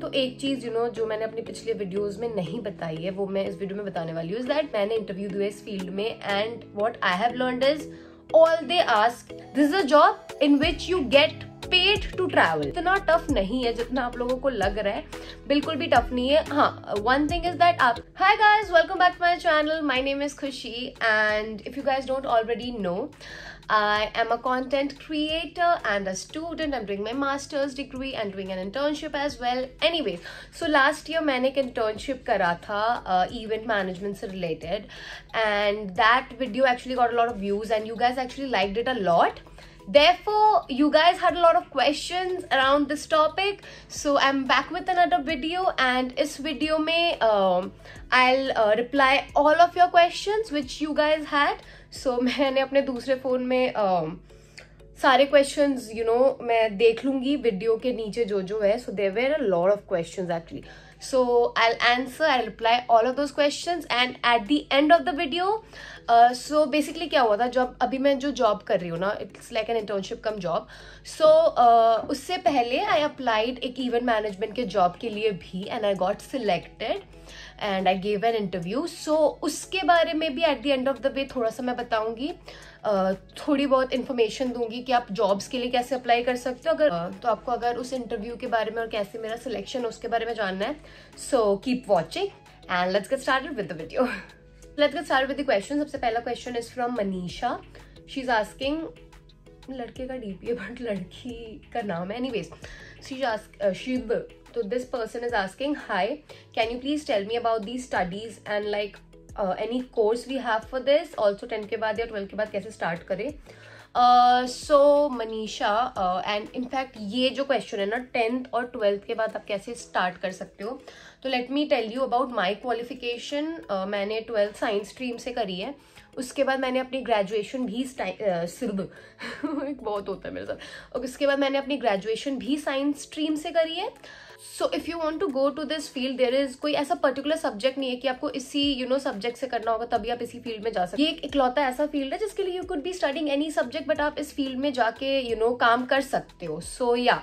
तो एक चीज़ यू you नो know, जो मैंने अपनी पिछले वीडियोस में नहीं बताई है वो मैं इस वीडियो में बताने वाली हूँ इज़ दैट मैंने इंटरव्यू दिया इस फील्ड में and what I have learn is all they ask this a job in which you get paid to travel इतना टफ नहीं है जितना आप लोगों को लग रहा है बिल्कुल भी टफ नहीं है हाँ वन थिंग इज दैट आप hi guys welcome back to my channel my name is Khushi and if you guys don't already know I am a content creator and a student. I'm doing my master's degree and doing an internship as well. Anyways, so last year मैंने एक internship करा था uh, event management से related and that video actually got a lot of views and you guys actually liked it a lot. therefore you guys had a lot of questions around this topic so i'm back with another video and इस video में uh, i'll uh, reply all of your questions which you guys had so maine apne dusre phone में uh, सारे questions you know मैं देख लूंगी video के नीचे जो जो है so there were a lot of questions actually so i'll answer i'll reply all of those questions and at the end of the video so uh, basically क्या हुआ था जॉब अभी मैं जो जॉब कर रही हूँ ना it's like an internship cum job so uh, उससे पहले आई अप्लाइड एक इवेंट मैनेजमेंट के जॉब के लिए भी and I got selected and I gave an interview so उसके बारे में भी at the end of the way थोड़ा सा मैं बताऊँगी uh, थोड़ी बहुत इन्फॉर्मेशन दूंगी कि आप जॉब्स के लिए कैसे अप्लाई कर सकते हो अगर तो आपको अगर उस इंटरव्यू के बारे में और कैसे मेरा सिलेक्शन उसके बारे में जानना है so keep watching and let's get started with the video let's get start with the question सबसे पहला question is from Manisha she is asking लड़के का डी पी बट लड़की का नाम है वेज शी आस्क शी तो this person is asking hi can you please tell me about the studies and like any course we have for this also tenth के बाद या ट्वेल्थ के बाद कैसे स्टार्ट करें सो मनीषा एंड इनफैक्ट ये जो क्वेश्चन है ना टेंथ और ट्वेल्थ के बाद आप कैसे स्टार्ट कर सकते हो तो let me tell you about my qualification मैंने ट्वेल्थ साइंस स्ट्रीम से करी है उसके बाद मैंने अपनी ग्रेजुएशन भी एक बहुत होता है मेरे साथ और उसके बाद मैंने अपनी ग्रेजुएशन भी साइंस स्ट्रीम से करी है so if you want to go to this field there is कोई ऐसा पर्टिकुलर सब्जेक्ट नहीं है कि आपको इसी यू नो सब्जेक्ट से करना होगा तभी आप इसी फील्ड में जा सकते ये एक इकलौता ऐसा फील्ड है जिसके लिए you could be studying any subject but आप इस फील्ड में जाके यू नो काम कर सकते हो so yeah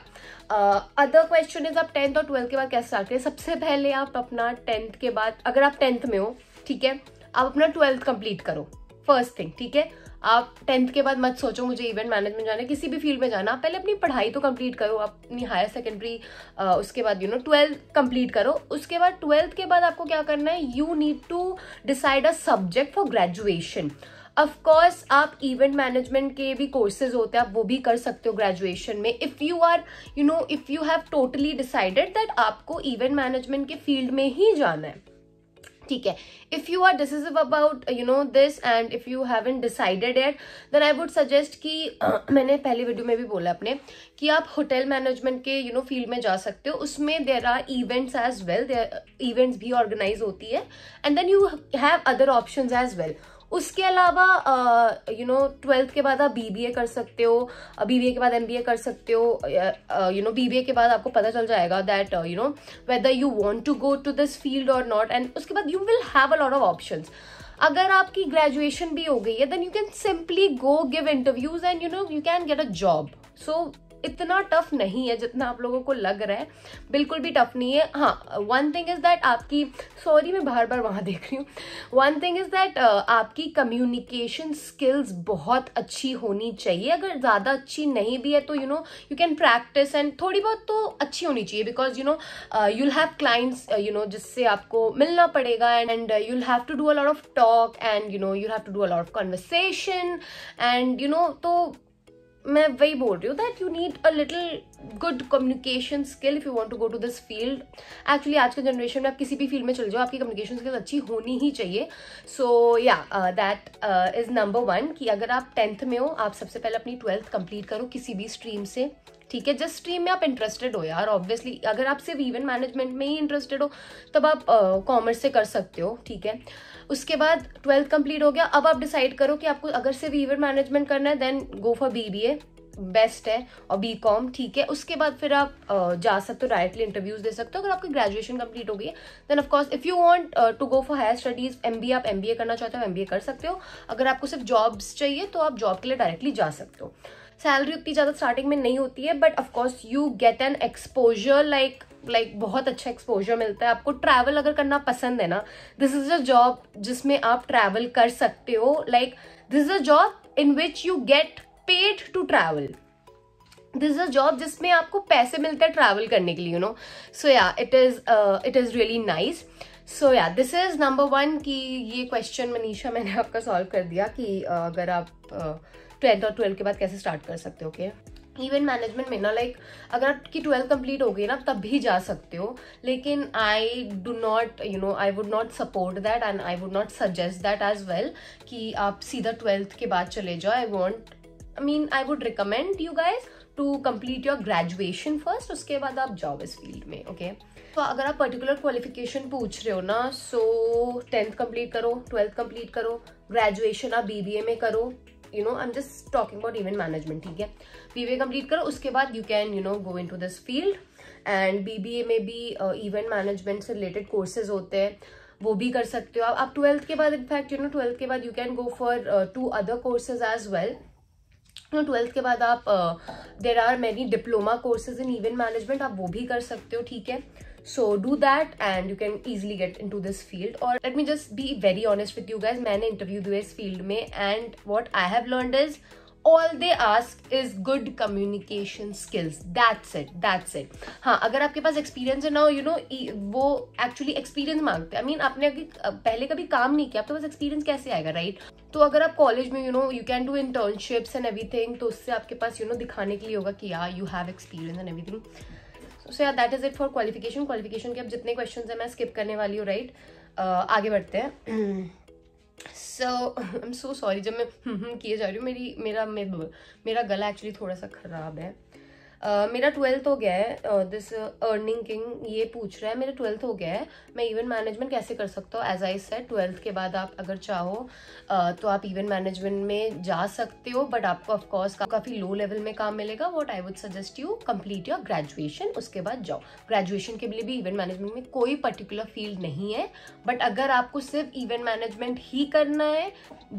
other question is आप टेंथ और ट्वेल्थ के बाद कैसे स्टार्ट करें सबसे पहले आप अपना टेंथ के बाद अगर आप टेंथ में हो ठीक है आप अपना ट्वेल्थ कंप्लीट करो फर्स्ट थिंग ठीक है आप टेंथ के बाद मत सोचो मुझे इवेंट मैनेजमेंट जाना है किसी भी फील्ड में जाना आप पहले अपनी पढ़ाई तो कंप्लीट करो आप अपनी हायर सेकेंडरी उसके बाद यू नो ट्वेल्थ कंप्लीट करो उसके बाद ट्वेल्थ के बाद आपको क्या करना है you need to decide a subject for graduation of course आप इवेंट मैनेजमेंट के भी कोर्सेज होते हैं आप वो भी कर सकते हो ग्रेजुएशन में if you are you know if you have totally decided that आपको इवेंट मैनेजमेंट के फील्ड में ही जाना है ठीक है if you are decisive about you know this and if you haven't decided at then I would suggest कि मैंने पहले वीडियो में भी बोला अपने कि आप होटल मैनेजमेंट के यू नो फील्ड में जा सकते हो उसमें there are events as well there events भी ऑर्गेनाइज होती है and then you have other option as well उसके अलावा यू नो ट्वेल्थ के बाद आप बीबीए कर सकते हो बीबीए के बाद एमबीए कर सकते हो यू नो बीबीए के बाद आपको पता चल जाएगा that you know whether you want to go to this field और नॉट एंड उसके बाद you will have a lot of options अगर आपकी ग्रेजुएशन भी हो गई है then you can simply go give interviews and you know you can get a job so इतना टफ नहीं है जितना आप लोगों को लग रहा है बिल्कुल भी टफ नहीं है हाँ वन थिंग इज़ दैट आपकी सॉरी मैं बार बार वहाँ देख रही हूँ वन थिंग इज़ दैट आपकी कम्युनिकेशन स्किल्स बहुत अच्छी होनी चाहिए अगर ज़्यादा अच्छी नहीं भी है तो you know you can practise and थोड़ी बहुत तो अच्छी होनी चाहिए because you know you'll have clients you know जिससे आपको मिलना पड़ेगा and and you'll have to do a of talk and you know you have to do a of conversation and you know तो मैं वही बोल रही हूँ that you need a little good communication skill if you want to go to this field actually आज के generation में आप किसी भी फील्ड में चल जाओ आपकी कम्युनिकेशन स्किल अच्छी होनी ही चाहिए सो yeah that is number one कि अगर आप टेंथ में हो आप सबसे पहले अपनी ट्वेल्थ कंप्लीट करो किसी भी स्ट्रीम से ठीक है जिस स्ट्रीम में आप इंटरेस्टेड हो यार ऑब्वियसली अगर आप सिर्फ इवेंट मैनेजमेंट में ही इंटरेस्टेड हो तब आप कॉमर्स uh, से कर सकते हो ठीक है उसके बाद ट्वेल्थ कंप्लीट हो गया अब आप डिसाइड करो कि आपको अगर सिर्फ इवेंट मैनेजमेंट करना है then go for B B A best है और बी कॉम ठीक है उसके बाद फिर आप जा सकते हो डायरेक्टली इंटरव्यूज दे सकते हो अगर आपकी ग्रेजुएशन कंप्लीट हो गई है then of course if you want to go for higher studies M आप एम करना चाहते हो एम कर सकते हो अगर आपको सिर्फ जॉब्स चाहिए तो आप जॉब के लिए डायरेक्टली जा सकते हो सैलरी उतनी ज़्यादा स्टार्टिंग में नहीं होती है but of course you get an exposure like like बहुत अच्छा एक्सपोजर मिलता है आपको ट्रैवल अगर करना पसंद है ना दिस इज़ अ जॉब जिसमें आप ट्रैवल कर सकते हो like this is a job in which you get paid to travel this is a job जिसमें आपको पैसे मिलते हैं ट्रैवल करने के लिए you know so yeah it is it is really nice so yeah this is number one कि ये क्वेश्चन मनीषा मैंने आपका सॉल्व कर दिया कि uh, अगर आप uh, टेंथ और ट्वेल्थ के बाद कैसे स्टार्ट कर सकते हो ओके इवेंट मैनेजमेंट में ना लाइक अगर आपकी ट्वेल्थ कंप्लीट हो गई ना तब भी जा सकते हो लेकिन I do not you know I would not support that and I would not suggest that as well कि आप सीधा ट्वेल्थ के बाद चले जाओ I want I mean I would recommend you guys to complete your graduation first उसके बाद आप जाओ इस फील्ड में ओके okay? तो अगर आप पर्टिकुलर क्वालिफिकेशन पूछ रहे हो ना सो टेंथ कंप्लीट करो ट्वेल्थ कंप्लीट करो ग्रेजुएशन आप बी बी ए में करो you know I am just talking about event management ठीक है बीबीए कंप्लीट करो उसके बाद you can you know go into this field and BBA में भी इवेंट uh, मैनेजमेंट से रिलेटेड कोर्सेज होते हैं वो भी कर सकते हो आप आप ट्वेल्थ के बाद इनफैक्ट यू नो ट्वेल्थ के बाद you can go for two other courses as well no twelfth के बाद आप there are many diploma courses in event management आप वो भी कर सकते हो ठीक है so do that and you can easily get into this field और let me just be very honest with you guys मैंने इंटरव्यू दिया इस फील्ड में and what I have learn is all they ask is good communication skills that's it that's it हाँ अगर आपके पास experience है ना यू नो e, वो एक्चुअली एक्सपीरियंस मांगते हैं आई मीन आपने अभी पहले कभी काम नहीं किया आपके पास एक्सपीरियंस कैसे आएगा राइट right? तो अगर आप कॉलेज में you know you can do internships and everything तो उससे आपके पास यू you नो know, दिखाने के लिए होगा कि यार you have experience and everything so yeah that is it for qualification qualification के अब जितने क्वेश्चन है मैं स्किप करने वाली हूँ राइट right? uh, आगे बढ़ते हैं सो आई एम सो सॉरी जब मैं किए जा रही हूँ मेरी मेरा मेरा गला एक्चुअली थोड़ा सा ख़राब है मेरा ट्वेल्थ हो गया है दिस अर्निंग किंग ये पूछ रहा है मेरा ट्वेल्थ हो गया है मैं इवेंट मैनेजमेंट कैसे कर सकता हूँ एज आई सेट ट्वेल्थ के बाद आप अगर चाहो uh, तो आप इवेंट मैनेजमेंट में जा सकते हो बट आपको ऑफकोर्स काफ़ी लो लेवल में काम मिलेगा what I would suggest you complete your graduation उसके बाद जाओ ग्रेजुएशन के लिए भी इवेंट मैनेजमेंट में कोई पर्टिकुलर फील्ड नहीं है बट अगर आपको सिर्फ इवेंट मैनेजमेंट ही करना है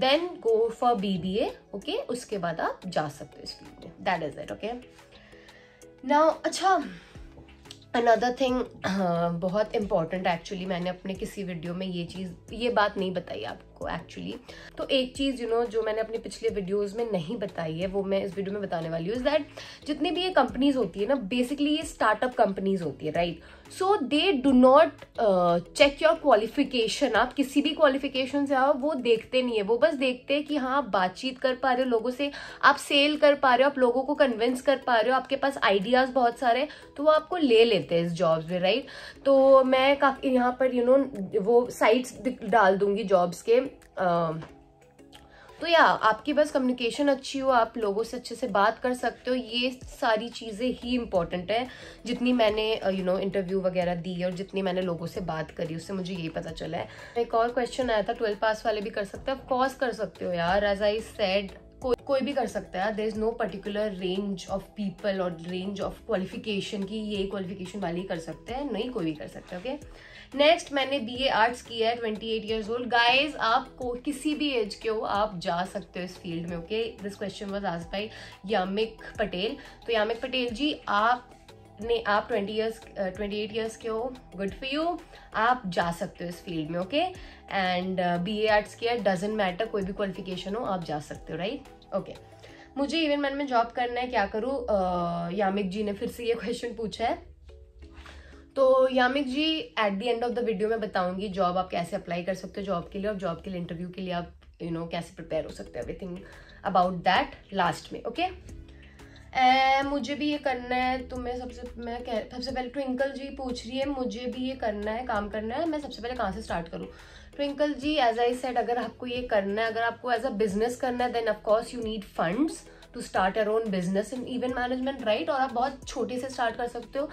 then go for B B A okay उसके बाद आप जा सकते हो इस फील्ड में दैट इज इट ओके ना अच्छा अनदर थिंग हाँ, बहुत इम्पॉर्टेंट एक्चुअली मैंने अपने किसी वीडियो में ये चीज़ ये बात नहीं बताई आप को एक्चुअली तो एक चीज़ यू नो जो मैंने अपने पिछले वीडियोज़ में नहीं बताई है वो मैं इस वीडियो में बताने वाली हूँ दैट जितनी भी ये कंपनीज होती है ना बेसिकली ये स्टार्टअप कंपनीज होती है right so they do not check your qualification आप किसी भी क्वालिफिकेशन से आओ वो देखते नहीं है वो बस देखते हैं कि हाँ आप बातचीत कर पा रहे हो लोगों से आप सेल कर पा रहे हो आप लोगों को कन्विंस कर पा रहे हो आपके पास आइडियाज़ बहुत सारे तो वो आपको ले लेते हैं इस जॉब्स में राइट तो मैं काफ़ी यहाँ पर यू you नो know, वो साइट्स डाल दूंगी जॉब्स के Um, तो या आपकी बस कम्युनिकेशन अच्छी हो आप लोगों से अच्छे से बात कर सकते हो ये सारी चीज़ें ही इम्पॉर्टेंट है जितनी मैंने यू नो इंटरव्यू वगैरह दी और जितनी मैंने लोगों से बात करी उससे मुझे ये पता चला है एक और क्वेश्चन आया था ट्वेल्थ पास वाले भी कर सकते हो ऑफ कॉस कर सकते हो यार एज आई सेड कोई कोई भी कर सकता है there is no particular range of people और रेंज ऑफ क्वालिफिकेशन की ये क्वालिफिकेशन वाले ही कर सकते हैं नहीं कोई भी कर सकता है ओके नेक्स्ट मैंने बी ए आर्ट्स किया है twenty eight years old guys आप को किसी भी एज के हो आप जा सकते हो इस फील्ड में ओके दिस क्वेश्चन वॉज आज बाई यामिक पटेल तो यामिक पटेल जी आप अपने आप 20 इयर्स ट्वेंटी एट ईयर्स के हो गुड फॉर यू आप जा सकते हो इस फील्ड में okay and B A arts के डजेंट मैटर कोई भी क्वालिफिकेशन हो आप जा सकते हो राइट right? Okay okay. मुझे इवन मैन में जॉब करना है क्या करूँ uh, यामिक जी ने फिर से ये क्वेश्चन पूछा है तो Yamik ji at the end of the video मैं बताऊंगी जॉब आप कैसे अप्लाई कर सकते हो जॉब के लिए और जॉब के लिए इंटरव्यू के लिए आप यू you नो know, कैसे प्रिपेयर हो सकते हो एवरीथिंग अबाउट दैट लास्ट में ओके okay? ए, मुझे भी ये करना है तुम्हें तो सबसे मैं कह सबसे पहले ट्विंकल जी पूछ रही है मुझे भी ये करना है काम करना है मैं सबसे पहले कहाँ से स्टार्ट करूँ Twinkle ji as I said अगर आपको ये करना है अगर आपको एज अ बिजनेस करना है then of course you need funds to start your own business in event management right और आप बहुत छोटे से स्टार्ट कर सकते हो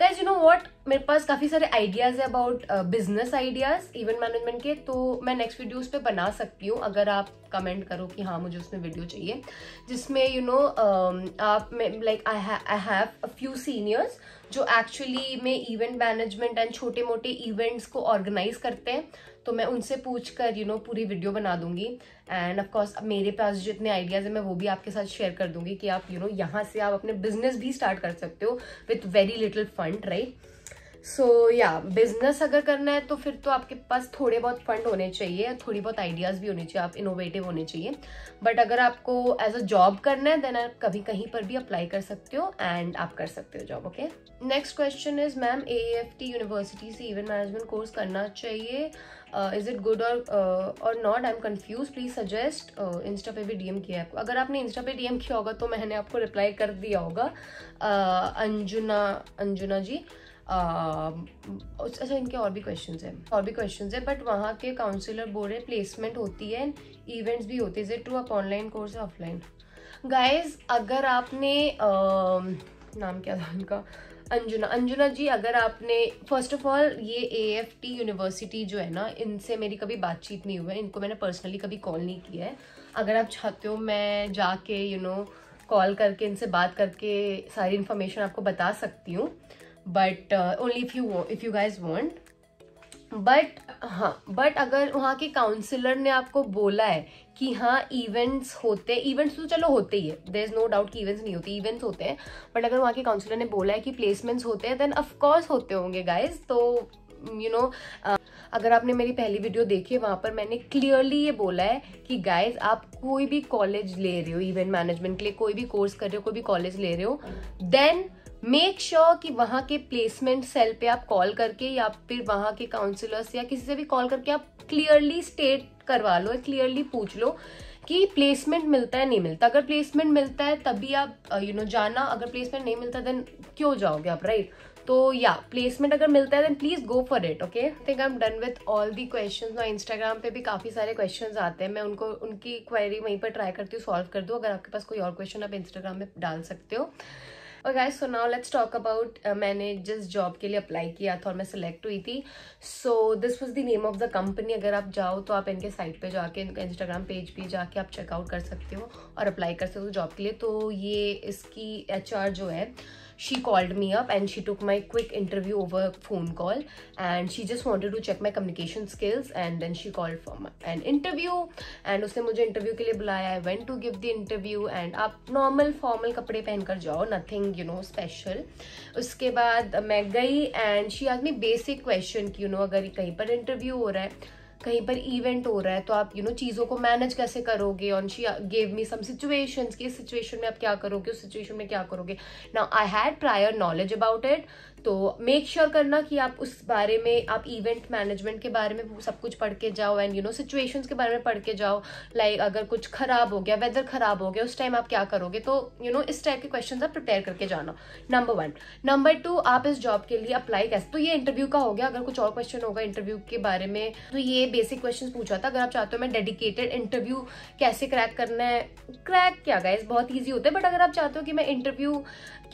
गाइज यू नो वॉट मेरे पास काफ़ी सारे आइडियाज़ है about business ideas event management के तो मैं नेक्स्ट वीडियोज़ पे बना सकती हूँ अगर आप कमेंट करो कि हाँ मुझे उसमें वीडियो चाहिए जिसमें यू नो um, आप like I have a few seniors जो एक्चुअली में इवेंट मैनेजमेंट एंड छोटे मोटे इवेंट्स को ऑर्गेनाइज करते हैं तो मैं उनसे पूछ कर यू नो पूरी वीडियो बना दूंगी एंड ऑफकोर्स मेरे पास जितने आइडियाज़ हैं मैं वो भी आपके साथ शेयर कर दूंगी कि आप यू नो यहाँ से आप अपने बिजनेस भी स्टार्ट कर सकते हो with very little fund right so yeah business अगर करना है तो फिर तो आपके पास थोड़े बहुत फंड होने चाहिए थोड़ी बहुत आइडियाज़ भी होने चाहिए आप इनोवेटिव होने चाहिए बट अगर आपको एज अ जॉब करना है देन आप कभी कहीं पर भी अप्लाई कर सकते हो एंड आप कर सकते हो job okay next question is ma'am A F T university से इवेंट मैनेजमेंट कोर्स करना चाहिए is it good or or not I am confuse please suggest insta पे भी डीएम किया है आपको अगर आपने इंस्टा पे डीएम किया होगा तो मैंने आपको रिप्लाई कर दिया होगा uh, अंजुना अंजुना जी uh, Um, अच्छा इनके और भी क्वेश्चन हैं और भी क्वेश्चन हैं बट वहाँ के काउंसिलर बोल रहे प्लेसमेंट होती है एंड इवेंट्स भी होते हैं ट्रू आप ऑनलाइन कोर्स या ऑफलाइन गाइज अगर आपने um, नाम क्या था उनका अंजुना अंजुना जी अगर आपने फर्स्ट ऑफ ऑल ये ए एफ टी यूनिवर्सिटी जो है ना इनसे मेरी कभी बातचीत नहीं हुई है इनको मैंने पर्सनली कभी कॉल नहीं किया है अगर आप चाहते हो मैं जाके यू नो कॉल करके इनसे बात करके सारी इन्फॉर्मेशन आपको बता सकती हूँ but only if you if you guys want but हाँ बट अगर वहाँ के काउंसिलर ने आपको बोला है कि हाँ इवेंट्स होते इवेंट्स तो चलो होते ही है देर इज़ नो डाउट कि इवेंट्स नहीं होते इवेंट्स होते हैं बट अगर वहाँ के काउंसिलर ने बोला है कि प्लेसमेंट्स होते हैं देन ऑफकोर्स होते होंगे गाइज तो you you know know, uh, अगर आपने मेरी पहली वीडियो देखी है वहाँ पर मैंने क्लियरली ये बोला है कि गाइज आप कोई भी कॉलेज ले रहे हो इवेंट मैनेजमेंट के लिए कोई भी कोर्स कर रहे हो कोई भी कॉलेज ले रहे हो देन मेक श्योर sure कि वहाँ के प्लेसमेंट सेल पे आप कॉल करके या फिर वहाँ के काउंसिलर्स या किसी से भी कॉल करके आप क्लियरली स्टेट करवा लो क्लियरली पूछ लो कि प्लेसमेंट मिलता है नहीं मिलता अगर प्लेसमेंट मिलता है तभी आप you uh, know you know, जाना अगर प्लेसमेंट नहीं मिलता देन क्यों जाओगे आप राइट right? तो या प्लेसमेंट अगर मिलता है then please go for it okay think I am done with all the question और इंस्टाग्राम पे भी काफी सारे क्वेश्चन आते हैं मैं उनको उनकी क्वेरी वहीं पर ट्राई करती हूँ सॉल्व कर दूँ अगर आपके पास कोई और क्वेश्चन आप इंस्टाग्राम में डाल सकते हो और guys so now let's talk about मैंने जिस जॉब के लिए अप्लाई किया था और मैं सिलेक्ट हुई थी so this was the name of the company अगर आप जाओ तो आप इनके साइट पे जाके इनका इंस्टाग्राम पेज पे जाके आप चेकआउट कर सकते हो और अप्लाई कर सकते हो जॉब के लिए तो ये इसकी एच जो है she called me up and she took my quick interview over phone call and she just wanted to check my communication skills and then she called for my, an interview and usne mujhe interview ke liye bulaya i went to give the interview and aap normal formal kapde pehen kar jao nothing you know special uske baad main gayi and she asked me basic question ki you know agar कहीं par interview ho raha hai कहीं पर event हो रहा है तो आप you know चीज़ों को मैनेज कैसे करोगे on she gave me some situations कि इस सिचुएशन में आप क्या करोगे उस सिचुएशन में क्या करोगे ना I had prior knowledge about it तो मेक श्योर sure करना कि आप उस बारे में आप इवेंट मैनेजमेंट के बारे में सब कुछ पढ़ के जाओ एंड यू नो सिचुएशंस के बारे में पढ़ के जाओ लाइक like, अगर कुछ खराब हो गया वेदर खराब हो गया उस टाइम आप क्या करोगे तो यू you नो know, इस टाइप के क्वेश्चन आप प्रिपेयर करके जाना नंबर वन नंबर टू आप इस जॉब के लिए अप्लाई कैसे तो ये इंटरव्यू का हो गया अगर कुछ और क्वेश्चन होगा इंटरव्यू के बारे में तो ये बेसिक क्वेश्चन पूछा था अगर आप चाहते हो मैं डेडिकेटेड इंटरव्यू कैसे क्रैक करना है क्रैक क्या गाइज बहुत ईजी होता है बट अगर आप चाहते हो कि मैं इंटरव्यू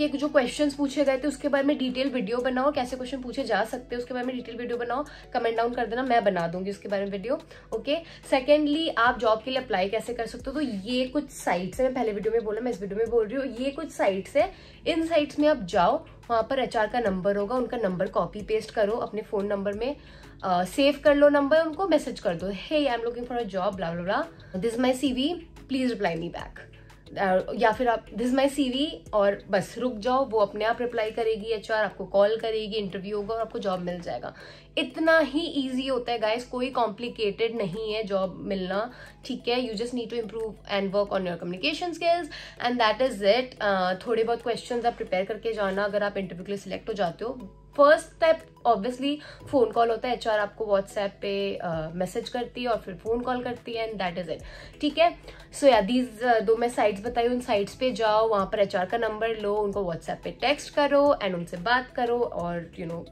के जो क्वेश्चंस पूछे गए थे उसके बारे में डिटेल वीडियो बनाओ कैसे क्वेश्चन पूछे जा सकते हैं उसके बारे में डिटेल वीडियो बनाओ कमेंट डाउन कर देना मैं बना दूंगी उसके बारे में वीडियो ओके सेकेंडली आप जॉब के लिए अप्लाई कैसे कर सकते हो तो ये कुछ साइट्स है मैं पहले वीडियो में बोला मैं इस वीडियो में बोल रही हूँ ये कुछ साइट्स है इन साइट्स में आप जाओ वहाँ पर एच का नंबर होगा उनका नंबर कॉपी पेस्ट करो अपने फ़ोन नंबर में सेव uh, कर लो नंबर उनको मैसेज कर दो hey I am looking for a job blah blah this my C V please reply me back या फिर आप दिस माई सी वी और बस रुक जाओ वो अपने आप रिप्लाई करेगी एच आपको कॉल करेगी इंटरव्यू होगा और आपको जॉब मिल जाएगा इतना ही ईजी होता है गाइज कोई कॉम्प्लिकेटेड नहीं है जॉब मिलना ठीक है you just need to improve and work on your communication skills and that is it थोड़े बहुत क्वेश्चन आप प्रिपेयर करके जाना अगर आप इंटरव्यू के लिए सिलेक्ट हो जाते हो first step obviously phone call होता है एच आपको व्हाट्सएप पे मैसेज uh, करती है और फिर फ़ोन कॉल करती है एंड दैट इज़ इट ठीक है सो या दीज दो मैं साइट्स बताई उन साइट्स पे जाओ वहाँ पर एच का नंबर लो उनको व्हाट्सएप पे टेक्स्ट करो एंड उनसे बात करो और you know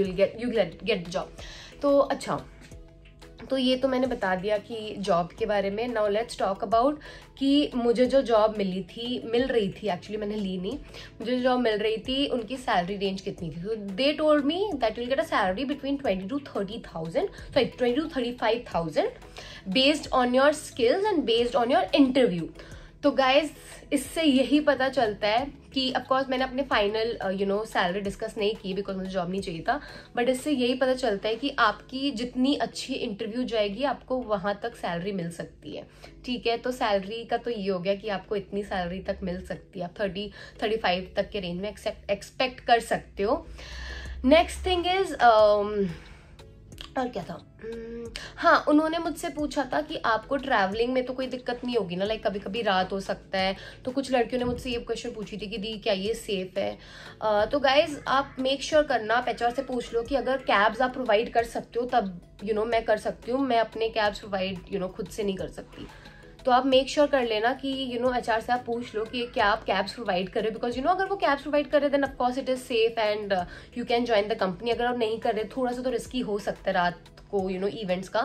you get you get get job तो अच्छा तो ये तो मैंने बता दिया कि जॉब के बारे में नाउ लेट्स टॉक अबाउट कि मुझे जो जॉब मिली थी मिल रही थी एक्चुअली मैंने ली नहीं मुझे जो जॉब मिल रही थी उनकी सैलरी रेंज कितनी थी तो they told me that will get a salary between twenty to thirty thousand sorry twenty to thirty five thousand based on your skills and based on your interview तो guys इससे यही पता चलता है कि अफकोर्स मैंने अपने final you know salary discuss नहीं की बिकॉज मुझे जॉब नहीं चाहिए था बट इससे यही पता चलता है कि आपकी जितनी अच्छी इंटरव्यू जाएगी आपको वहाँ तक सैलरी मिल सकती है ठीक है तो सैलरी का तो ये हो गया कि आपको इतनी सैलरी तक मिल सकती है आप थर्टी थर्टी फाइव तक के रेंज में एक्सेप्ट एक्सपेक्ट कर सकते हो नेक्स्ट थिंग इज़ और क्या था हम्म, हाँ उन्होंने मुझसे पूछा था कि आपको ट्रैवलिंग में तो कोई दिक्कत नहीं होगी ना लाइक कभी कभी रात हो सकता है तो कुछ लड़कियों ने मुझसे ये क्वेश्चन पूछी थी कि दी क्या ये सेफ है आ, तो गाइज आप मेक श्योर sure करना पेचर से पूछ लो कि अगर कैब्स आप प्रोवाइड कर सकते हो तब यू you नो know, मैं कर सकती हूँ मैं अपने कैब्स प्रोवाइड यू नो खुद से नहीं कर सकती तो आप मेक श्योर sure कर लेना कि यू नो एच से आप पूछ लो कि क्या आप कैब्स प्रोवाइड कर रहे हो बिकॉज यू नो अगर वो कैब्स प्रोवाइड कर रहे then of course it is safe and you can join the company अगर आप नहीं कर रहे थोड़ा सा तो रिस्की हो सकता है रात को यू नो इवेंट्स का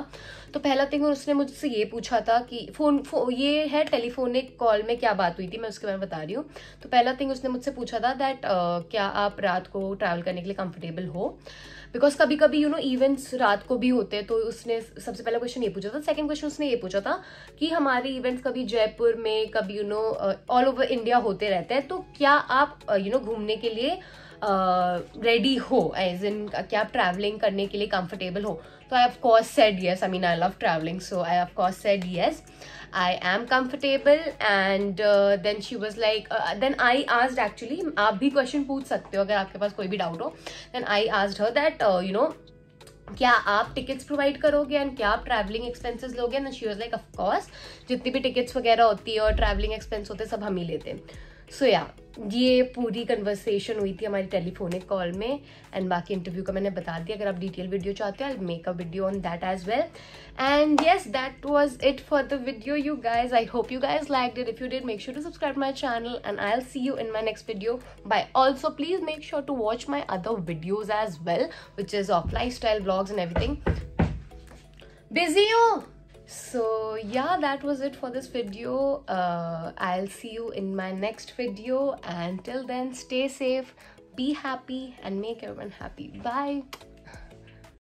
तो पहला थिंग उसने मुझसे ये पूछा था कि फ़ोन फो, ये है टेलीफोनिक कॉल में क्या बात हुई थी मैं उसके बारे में बता रही हूँ तो पहला थिंग उसने मुझसे पूछा था दैट uh, क्या आप रात को ट्रैवल करने के लिए कंफर्टेबल हो बिकॉज कभी कभी यू नो इवेंट्स रात को भी होते हैं तो उसने सबसे पहला क्वेश्चन ये पूछा था सेकंड क्वेश्चन उसने ये पूछा था कि हमारे इवेंट्स कभी जयपुर में कभी you know all over India होते रहते हैं तो क्या आप यू नो घूमने के लिए रेडी हो एज इन क्या आप ट्रैवलिंग करने के लिए कंफर्टेबल हो तो I of course said yes I mean I love travelling so I of course said yes I am comfortable and then she was like then I asked actually आप भी question पूछ सकते हो अगर आपके पास कोई भी डाउट हो then I asked her that you know क्या आप टिकट्स प्रोवाइड करोगे एंड क्या आप ट्रैवलिंग एक्सपेंसेस लोगे and she was like of course जितनी भी टिकट्स वगैरह होती है और ट्रैवलिंग एक्सपेंस होते हैं सब हम ही लेते हैं सो या ये पूरी कन्वर्सेशन हुई थी हमारी टेलीफोनिक कॉल में एंड बाकी इंटरव्यू का मैंने बता दिया अगर आप डिटेल वीडियो चाहते हो I make a video on that as well and yes that was it for the video you guys I hope you guys liked it if you did make sure to subscribe my channel and I'll see you in my next video bye also please make sure to watch my other videos as well which is of lifestyle vlogs and everything busy हूँ so yeah that was it for this video uh, i'll see you in my next video and till then stay safe be happy and make everyone happy bye